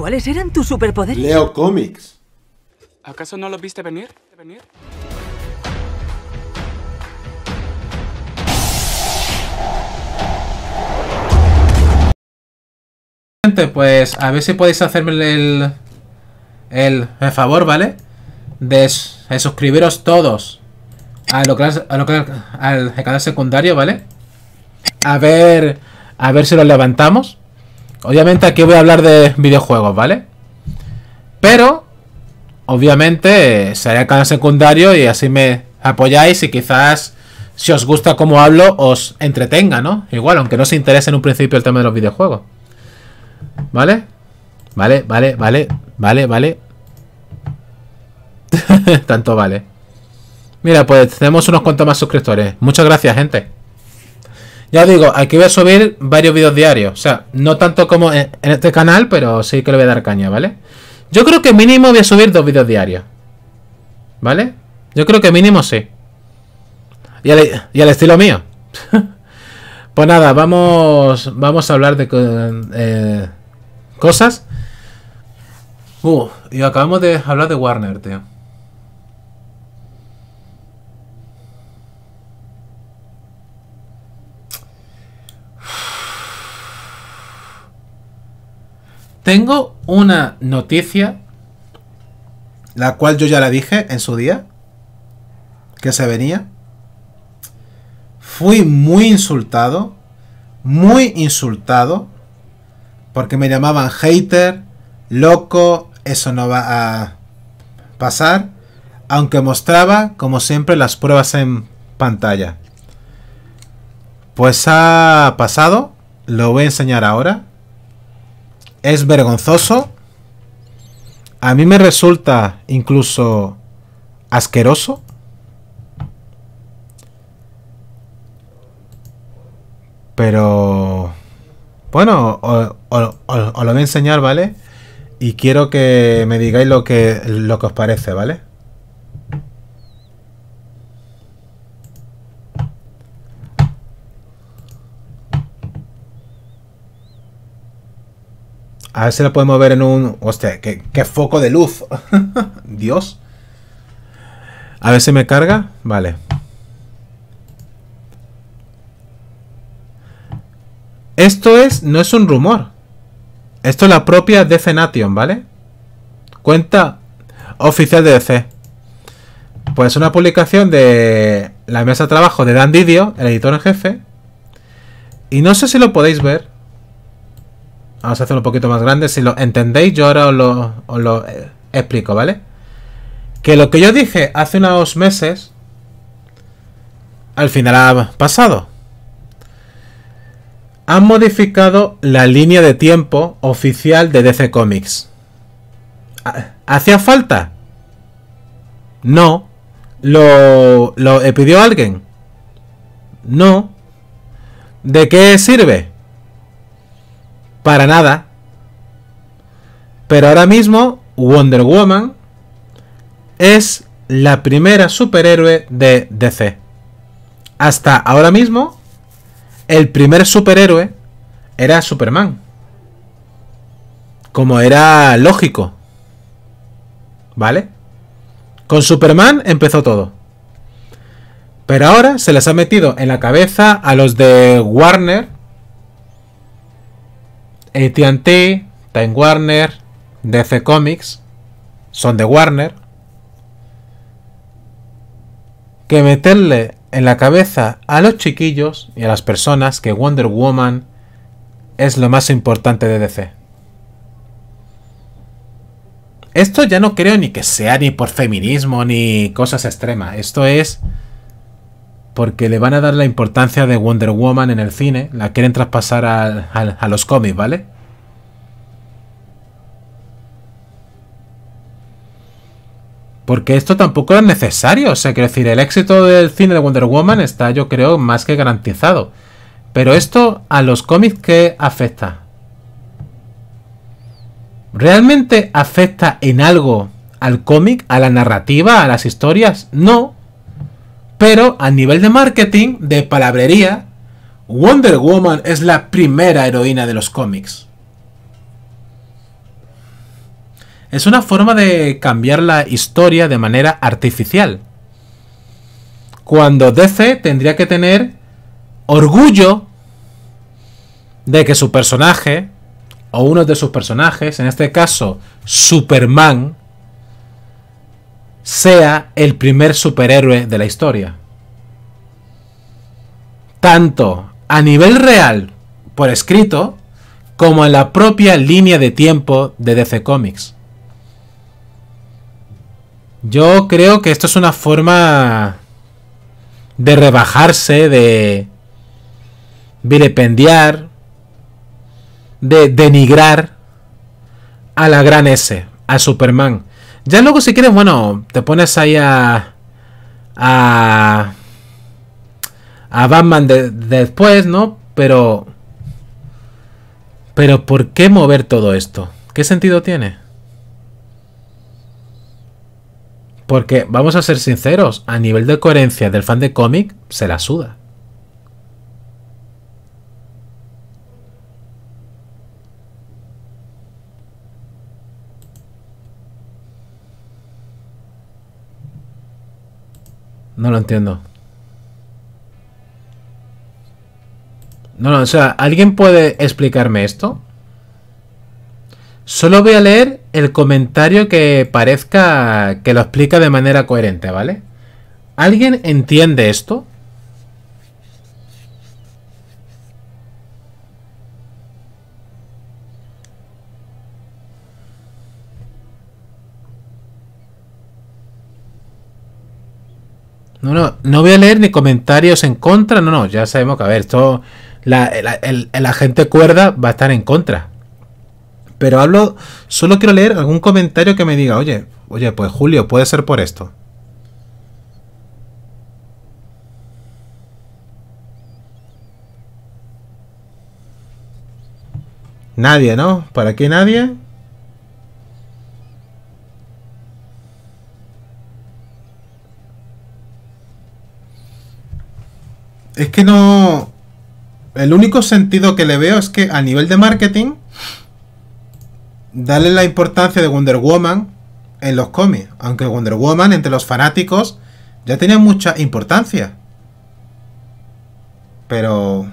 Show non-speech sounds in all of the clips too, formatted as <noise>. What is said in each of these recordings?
¿Cuáles eran tus superpoderes? Leo cómics. ¿Acaso no los viste venir? ¿Venir? pues a ver si podéis hacerme el, el, favor, ¿vale? De, suscribiros todos a lo, que, a al canal secundario, ¿vale? A ver, a ver si los levantamos. Obviamente aquí voy a hablar de videojuegos, ¿vale? Pero, obviamente, eh, sería el canal secundario y así me apoyáis y quizás si os gusta como hablo, os entretenga, ¿no? Igual, aunque no se interese en un principio el tema de los videojuegos. ¿Vale? Vale, vale, vale, vale, vale. <laughs> Tanto vale. Mira, pues tenemos unos cuantos más suscriptores. Muchas gracias, gente. Ya digo, aquí voy a subir varios vídeos diarios. O sea, no tanto como en, este canal, pero sí que le voy a dar caña, ¿vale? Yo creo que mínimo voy a subir dos vídeos diarios. ¿Vale? Yo creo que mínimo sí. Y al, estilo mío. <laughs> pues nada, vamos, vamos a hablar de eh, cosas. Uh, y acabamos de hablar de Warner, tío. Tengo una noticia, la cual yo ya la dije en su día, que se venía. Fui muy insultado, muy insultado, porque me llamaban hater, loco, eso no va a pasar, aunque mostraba, como siempre, las pruebas en pantalla. Pues ha pasado, lo voy a enseñar ahora es vergonzoso. A mí me resulta incluso asqueroso. Pero... Bueno, os, lo voy a enseñar, ¿vale? Y quiero que me digáis lo que, lo que os parece, ¿vale? A ver si la podemos ver en un... Hostia, qué, foco de luz. <laughs> Dios. A ver si me carga. Vale. Esto es, no es un rumor. Esto es la propia DC Nation, ¿vale? Cuenta oficial de DC. Pues una publicación de la mesa de trabajo de Dan Didio, el editor en jefe. Y no sé si lo podéis ver. Vamos a hacerlo un poquito más grande. Si lo entendéis, yo ahora os lo, lo eh, explico, ¿vale? Que lo que yo dije hace unos meses, al final ha pasado. Han modificado la línea de tiempo oficial de DC Comics. ¿Hacía falta? No. ¿Lo, lo pidió alguien? No. ¿De qué sirve? para nada. Pero ahora mismo Wonder Woman es la primera superhéroe de DC. Hasta ahora mismo, el primer superhéroe era Superman. Como era lógico. ¿Vale? Con Superman empezó todo. Pero ahora se les ha metido en la cabeza a los de Warner ATT, Time Warner, DC Comics, son de Warner, que meterle en la cabeza a los chiquillos y a las personas que Wonder Woman es lo más importante de DC. Esto ya no creo ni que sea ni por feminismo ni cosas extremas. Esto es porque le van a dar la importancia de Wonder Woman en el cine, la quieren traspasar a, los cómics, ¿vale? Porque esto tampoco es necesario, o sea, quiero decir, el éxito del cine de Wonder Woman está, yo creo, más que garantizado. Pero esto a los cómics qué afecta. ¿Realmente afecta en algo al cómic, a la narrativa, a las historias? No, pero a nivel de marketing, de palabrería, Wonder Woman es la primera heroína de los cómics. Es una forma de cambiar la historia de manera artificial. Cuando DC tendría que tener orgullo de que su personaje, o uno de sus personajes, en este caso Superman, sea el primer superhéroe de la historia. Tanto a nivel real, por escrito, como en la propia línea de tiempo de DC Comics. Yo creo que esto es una forma de rebajarse, de vilipendiar, de denigrar a la gran S, a Superman. Ya luego si quieres, bueno, te pones ahí a... A... A Batman después, ¿no? Pero... Pero ¿por qué mover todo esto? ¿Qué sentido tiene? Porque, vamos a ser sinceros, a nivel de coherencia del fan de cómic, se la suda. No lo entiendo. No, no, o sea, ¿alguien puede explicarme esto? Solo voy a leer el comentario que parezca que lo explica de manera coherente, ¿vale? ¿Alguien entiende esto? No, no, voy a leer ni comentarios en contra, no, no, ya sabemos que, a ver, esto, la, gente el, cuerda va a estar en contra. Pero hablo, solo quiero leer algún comentario que me diga, oye, oye, pues Julio, puede ser por esto. Nadie, ¿no? ¿Para qué nadie? es que no... El único sentido que le veo es que a nivel de marketing, dale la importancia de Wonder Woman en los cómics. Aunque Wonder Woman entre los fanáticos ya tenía mucha importancia. Pero...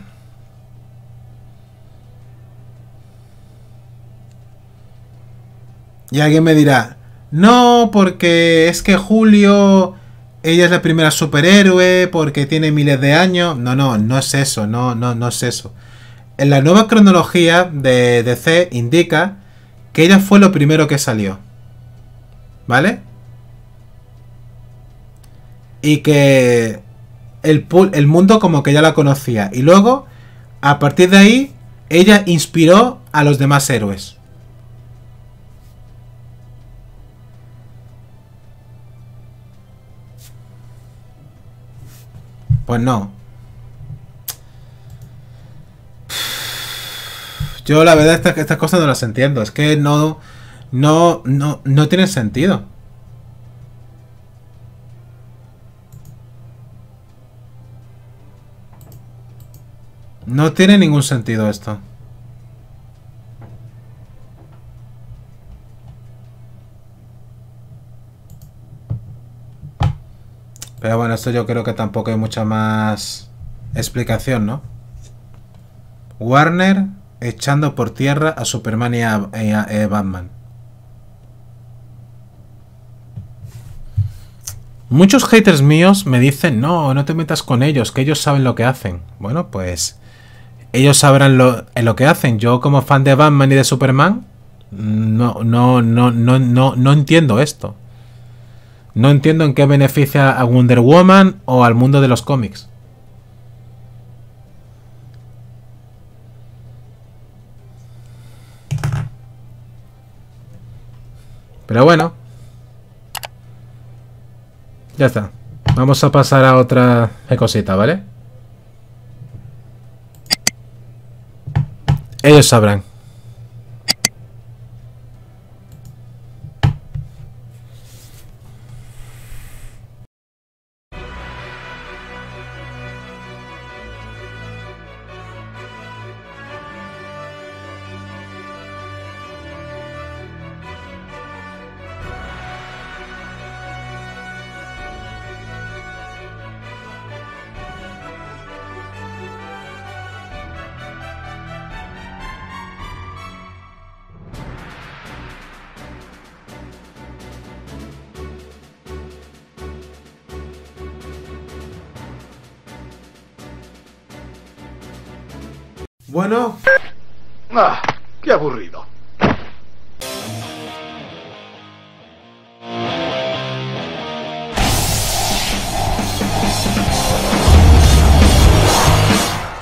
Y alguien me dirá, no, porque es que Julio ella es la primera superhéroe porque tiene miles de años. No, no, no es eso, no, no, no es eso. En la nueva cronología de DC indica que ella fue lo primero que salió. ¿Vale? Y que el, el mundo como que ya la conocía. Y luego, a partir de ahí, ella inspiró a los demás héroes. Pues no. Yo la verdad estas, estas cosas no las entiendo. Es que no, no, no, no tiene sentido. No tiene ningún sentido esto. Pero bueno, esto yo creo que tampoco hay mucha más explicación, ¿no? Warner echando por tierra a Superman y a, Batman. Muchos haters míos me dicen, no, no te metas con ellos, que ellos saben lo que hacen. Bueno, pues ellos sabrán lo, eh, lo que hacen. Yo como fan de Batman y de Superman, no, no, no, no, no, no entiendo esto. No entiendo en qué beneficia a Wonder Woman o al mundo de los cómics. Pero bueno. Ya está. Vamos a pasar a otra cosita, ¿vale? Ellos sabrán. Bueno. Ah, qué aburrido.